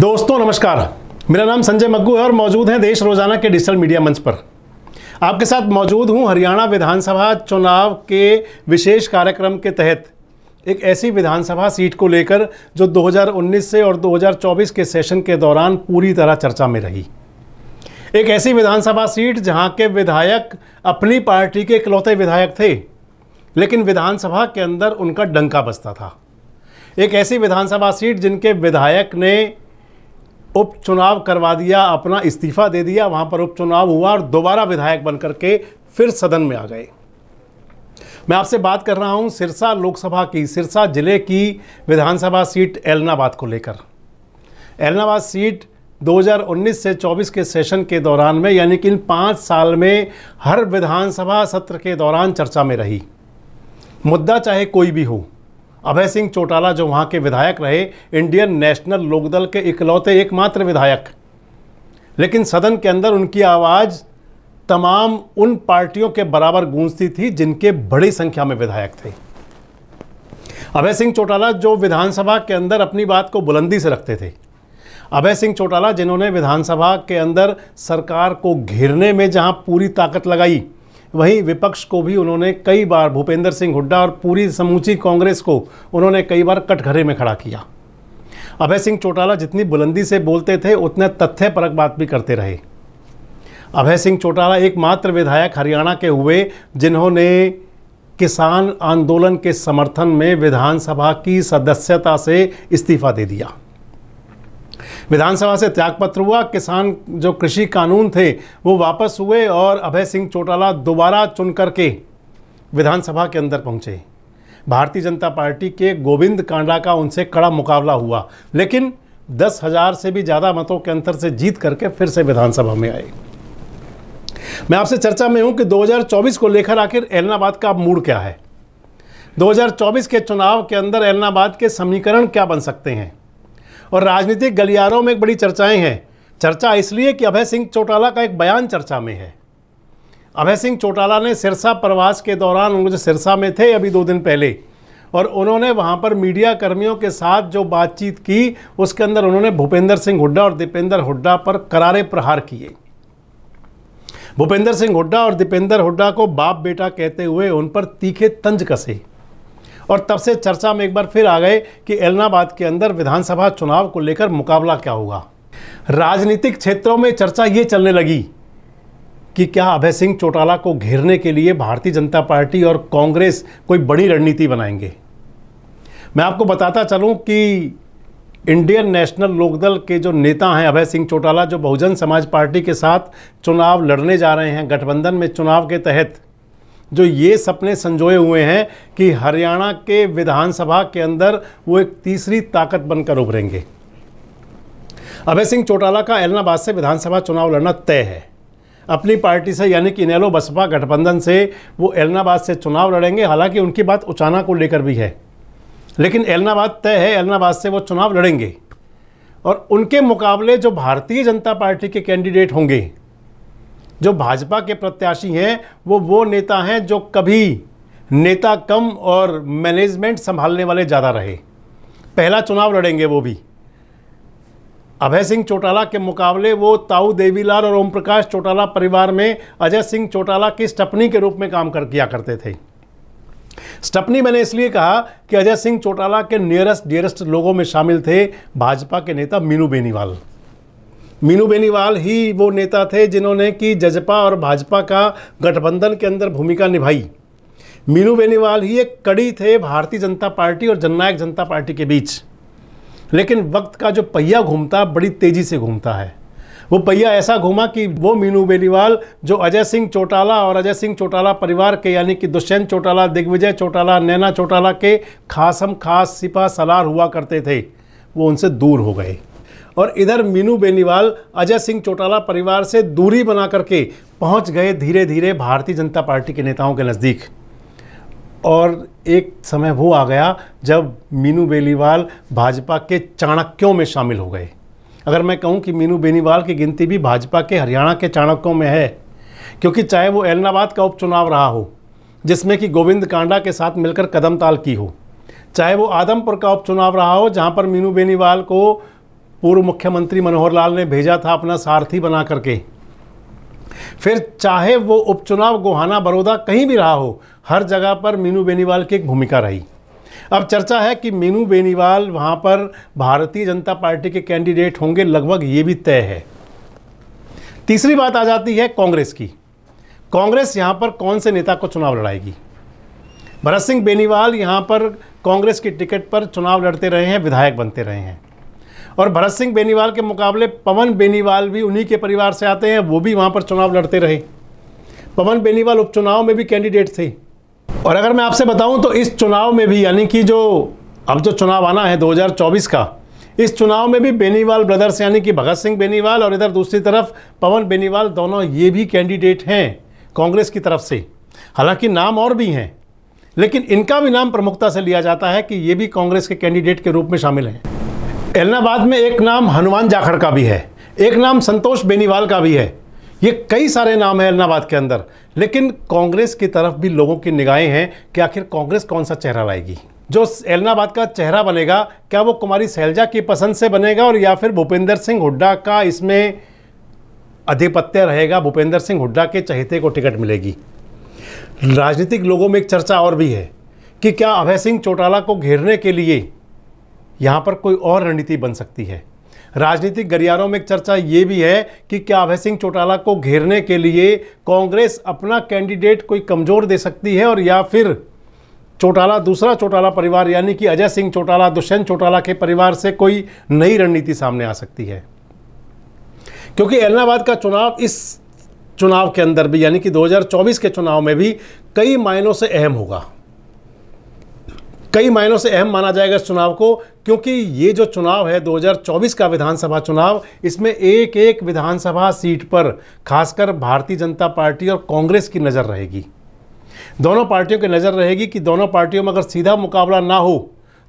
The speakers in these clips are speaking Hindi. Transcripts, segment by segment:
दोस्तों नमस्कार मेरा नाम संजय मग्गू है और मौजूद हैं देश रोजाना के डिजिटल मीडिया मंच पर आपके साथ मौजूद हूं हरियाणा विधानसभा चुनाव के विशेष कार्यक्रम के तहत एक ऐसी विधानसभा सीट को लेकर जो 2019 से और 2024 के सेशन के दौरान पूरी तरह चर्चा में रही एक ऐसी विधानसभा सीट जहां के विधायक अपनी पार्टी के इकलौते विधायक थे लेकिन विधानसभा के अंदर उनका डंका बसता था एक ऐसी विधानसभा सीट जिनके विधायक ने उपचुनाव करवा दिया अपना इस्तीफा दे दिया वहाँ पर उपचुनाव हुआ और दोबारा विधायक बनकर के फिर सदन में आ गए मैं आपसे बात कर रहा हूँ सिरसा लोकसभा की सिरसा जिले की विधानसभा सीट एलनाबाद को लेकर एलनाबाद सीट 2019 से 24 के सेशन के दौरान में यानी कि इन पाँच साल में हर विधानसभा सत्र के दौरान चर्चा में रही मुद्दा चाहे कोई भी हो अभय सिंह चौटाला जो वहाँ के विधायक रहे इंडियन नेशनल लोकदल के इकलौते एकमात्र विधायक लेकिन सदन के अंदर उनकी आवाज़ तमाम उन पार्टियों के बराबर गूंजती थी जिनके बड़ी संख्या में विधायक थे अभय सिंह चौटाला जो विधानसभा के अंदर अपनी बात को बुलंदी से रखते थे अभय सिंह चौटाला जिन्होंने विधानसभा के अंदर सरकार को घेरने में जहां पूरी ताकत लगाई वहीं विपक्ष को भी उन्होंने कई बार भूपेंद्र सिंह हुड्डा और पूरी समूची कांग्रेस को उन्होंने कई बार कटघरे में खड़ा किया अभय सिंह चौटाला जितनी बुलंदी से बोलते थे उतने तथ्यपरक बात भी करते रहे अभय सिंह चौटाला एकमात्र विधायक हरियाणा के हुए जिन्होंने किसान आंदोलन के समर्थन में विधानसभा की सदस्यता से इस्तीफा दे दिया विधानसभा से त्यागपत्र हुआ किसान जो कृषि कानून थे वो वापस हुए और अभय सिंह चौटाला दोबारा चुन करके विधानसभा के अंदर पहुंचे भारतीय जनता पार्टी के गोविंद कांडा का उनसे कड़ा मुकाबला हुआ लेकिन दस हज़ार से भी ज़्यादा मतों के अंतर से जीत करके फिर से विधानसभा में आए मैं आपसे चर्चा में हूं कि 2024 को लेकर आखिर एलनाबाद का मूड क्या है 2024 के चुनाव के अंदर एलनाबाद के समीकरण क्या बन सकते हैं और राजनीतिक गलियारों में एक बड़ी चर्चाएं हैं चर्चा इसलिए कि अभय सिंह चौटाला का एक बयान चर्चा में है अभय सिंह चौटाला ने सिरसा प्रवास के दौरान उन सिरसा में थे अभी दो दिन पहले और उन्होंने वहाँ पर मीडिया कर्मियों के साथ जो बातचीत की उसके अंदर उन्होंने भूपेंद्र सिंह हुड्डा और दीपेंद्र हुड्डा पर करारे प्रहार किए भूपेंद्र सिंह हुड्डा और दीपेंद्र हुड्डा को बाप बेटा कहते हुए उन पर तीखे तंज कसे और तब से चर्चा में एक बार फिर आ गए कि एलनाबाद के अंदर विधानसभा चुनाव को लेकर मुकाबला क्या होगा राजनीतिक क्षेत्रों में चर्चा ये चलने लगी कि क्या अभय सिंह चौटाला को घेरने के लिए भारतीय जनता पार्टी और कांग्रेस कोई बड़ी रणनीति बनाएंगे मैं आपको बताता चलूं कि इंडियन नेशनल लोकदल के जो नेता हैं अभय सिंह चौटाला जो बहुजन समाज पार्टी के साथ चुनाव लड़ने जा रहे हैं गठबंधन में चुनाव के तहत जो ये सपने संजोए हुए हैं कि हरियाणा के विधानसभा के अंदर वो एक तीसरी ताकत बनकर उभरेंगे अभय सिंह चौटाला का एलनाबाद से विधानसभा चुनाव लड़ना तय है अपनी पार्टी से यानी कि इनेलो बसपा गठबंधन से वो एलनाबाद से चुनाव लड़ेंगे हालांकि उनकी बात उचाना को लेकर भी है लेकिन एलनाबाद तय है एलनाबाद से वो चुनाव लड़ेंगे और उनके मुकाबले जो भारतीय जनता पार्टी के कैंडिडेट होंगे जो भाजपा के प्रत्याशी हैं वो वो नेता हैं जो कभी नेता कम और मैनेजमेंट संभालने वाले ज़्यादा रहे पहला चुनाव लड़ेंगे वो भी अभय सिंह चौटाला के मुकाबले वो ताऊ देवीलाल और ओम प्रकाश चौटाला परिवार में अजय सिंह चौटाला की स्टपनी के रूप में काम कर किया करते थे स्टपनी मैंने इसलिए कहा कि अजय सिंह चौटाला के नियरेस्ट डियरेस्ट लोगों में शामिल थे भाजपा के नेता मीनू बेनीवाल मीनू बेनीवाल ही वो नेता थे जिन्होंने कि जजपा और भाजपा का गठबंधन के अंदर भूमिका निभाई मीनू बेनीवाल ही एक कड़ी थे भारतीय जनता पार्टी और जननायक जनता पार्टी के बीच लेकिन वक्त का जो पहिया घूमता बड़ी तेज़ी से घूमता है वो पहिया ऐसा घूमा कि वो मीनू बेनीवाल जो अजय सिंह चौटाला और अजय सिंह चौटाला परिवार के यानी कि दुष्यंत चौटाला दिग्विजय चौटाला नैना चौटाला के खासम खास सिपा सलार हुआ करते थे वो उनसे दूर हो गए और इधर मीनू बेनीवाल अजय सिंह चौटाला परिवार से दूरी बना करके पहुंच गए धीरे धीरे भारतीय जनता पार्टी के नेताओं के नज़दीक और एक समय वो आ गया जब मीनू बेनीवाल भाजपा के चाणक्यों में शामिल हो गए अगर मैं कहूँ कि मीनू बेनीवाल की गिनती भी भाजपा के हरियाणा के चाणक्यों में है क्योंकि चाहे वो एलनाबाद का उपचुनाव रहा हो जिसमें कि गोविंद कांडा के साथ मिलकर कदम ताल की हो चाहे वो आदमपुर का उपचुनाव रहा हो जहां पर मीनू बेनीवाल को पूर्व मुख्यमंत्री मनोहर लाल ने भेजा था अपना सारथी बना करके फिर चाहे वो उपचुनाव गोहाना बड़ौदा कहीं भी रहा हो हर जगह पर मीनू बेनीवाल की एक भूमिका रही अब चर्चा है कि मीनू बेनीवाल वहाँ पर भारतीय जनता पार्टी के कैंडिडेट होंगे लगभग ये भी तय है तीसरी बात आ जाती है कांग्रेस की कांग्रेस यहाँ पर कौन से नेता को चुनाव लड़ाएगी भरत सिंह बेनीवाल यहाँ पर कांग्रेस की टिकट पर चुनाव लड़ते रहे हैं विधायक बनते रहे हैं और भरत सिंह बेनीवाल के मुकाबले पवन बेनीवाल भी उन्हीं के परिवार से आते हैं वो भी वहाँ पर चुनाव लड़ते रहे पवन बेनीवाल उपचुनाव में भी कैंडिडेट थे और अगर मैं आपसे बताऊं तो इस चुनाव में भी यानी कि जो अब जो चुनाव आना है 2024 का इस चुनाव में भी बेनीवाल ब्रदर्स यानी कि भगत सिंह बेनीवाल और इधर दूसरी तरफ पवन बेनीवाल दोनों ये भी कैंडिडेट हैं कांग्रेस की तरफ से हालांकि नाम और भी हैं लेकिन इनका भी नाम प्रमुखता से लिया जाता है कि ये भी कांग्रेस के कैंडिडेट के रूप में शामिल हैं एलनाबाद में एक नाम हनुमान जाखड़ का भी है एक नाम संतोष बेनीवाल का भी है ये कई सारे नाम हैं एलनाबाद के अंदर लेकिन कांग्रेस की तरफ भी लोगों की निगाहें हैं कि आखिर कांग्रेस कौन सा चेहरा लाएगी जो एलनाबाद का चेहरा बनेगा क्या वो कुमारी सैलजा की पसंद से बनेगा और या फिर भूपेंद्र सिंह हुड्डा का इसमें आधिपत्य रहेगा भूपेंद्र सिंह हुड्डा के चहेते को टिकट मिलेगी राजनीतिक लोगों में एक चर्चा और भी है कि क्या अभय सिंह चौटाला को घेरने के लिए यहाँ पर कोई और रणनीति बन सकती है राजनीतिक गलियारों में एक चर्चा ये भी है कि क्या अभय सिंह चौटाला को घेरने के लिए कांग्रेस अपना कैंडिडेट कोई कमज़ोर दे सकती है और या फिर चौटाला दूसरा चौटाला परिवार यानी कि अजय सिंह चौटाला दुष्यंत चौटाला के परिवार से कोई नई रणनीति सामने आ सकती है क्योंकि एलनाबाद का चुनाव इस चुनाव के अंदर भी यानी कि 2024 के चुनाव में भी कई मायनों से अहम होगा कई मायनों से अहम माना जाएगा इस चुनाव को क्योंकि ये जो चुनाव है 2024 का विधानसभा चुनाव इसमें एक एक विधानसभा सीट पर खासकर भारतीय जनता पार्टी और कांग्रेस की नज़र रहेगी दोनों पार्टियों की नज़र रहेगी कि दोनों पार्टियों में अगर सीधा मुकाबला ना हो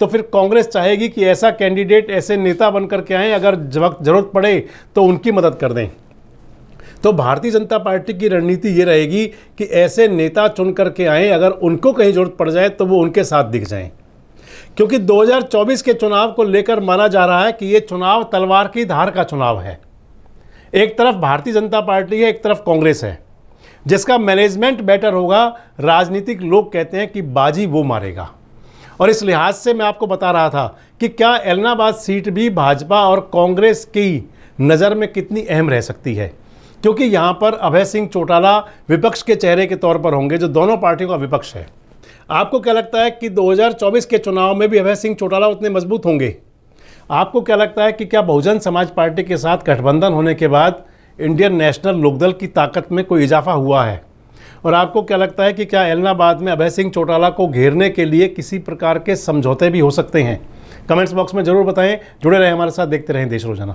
तो फिर कांग्रेस चाहेगी कि ऐसा कैंडिडेट ऐसे नेता बनकर के आएँ अगर जरूरत पड़े तो उनकी मदद कर दें तो भारतीय जनता पार्टी की रणनीति ये रहेगी कि ऐसे नेता चुन करके आएँ अगर उनको कहीं ज़रूरत पड़ जाए तो वो उनके साथ दिख जाएँ क्योंकि 2024 के चुनाव को लेकर माना जा रहा है कि ये चुनाव तलवार की धार का चुनाव है एक तरफ भारतीय जनता पार्टी है एक तरफ कांग्रेस है जिसका मैनेजमेंट बेटर होगा राजनीतिक लोग कहते हैं कि बाजी वो मारेगा और इस लिहाज से मैं आपको बता रहा था कि क्या एलनाबाद सीट भी भाजपा और कांग्रेस की नज़र में कितनी अहम रह सकती है क्योंकि यहाँ पर अभय सिंह चौटाला विपक्ष के चेहरे के तौर पर होंगे जो दोनों पार्टियों का विपक्ष है आपको क्या लगता है कि 2024 के चुनाव में भी अभय सिंह चौटाला उतने मजबूत होंगे आपको क्या लगता है कि क्या बहुजन समाज पार्टी के साथ गठबंधन होने के बाद इंडियन नेशनल लोकदल की ताकत में कोई इजाफा हुआ है और आपको क्या लगता है कि क्या एलनाबाद में अभय सिंह चौटाला को घेरने के लिए किसी प्रकार के समझौते भी हो सकते हैं कमेंट्स बॉक्स में ज़रूर बताएं जुड़े रहें हमारे साथ देखते रहें देश रोजाना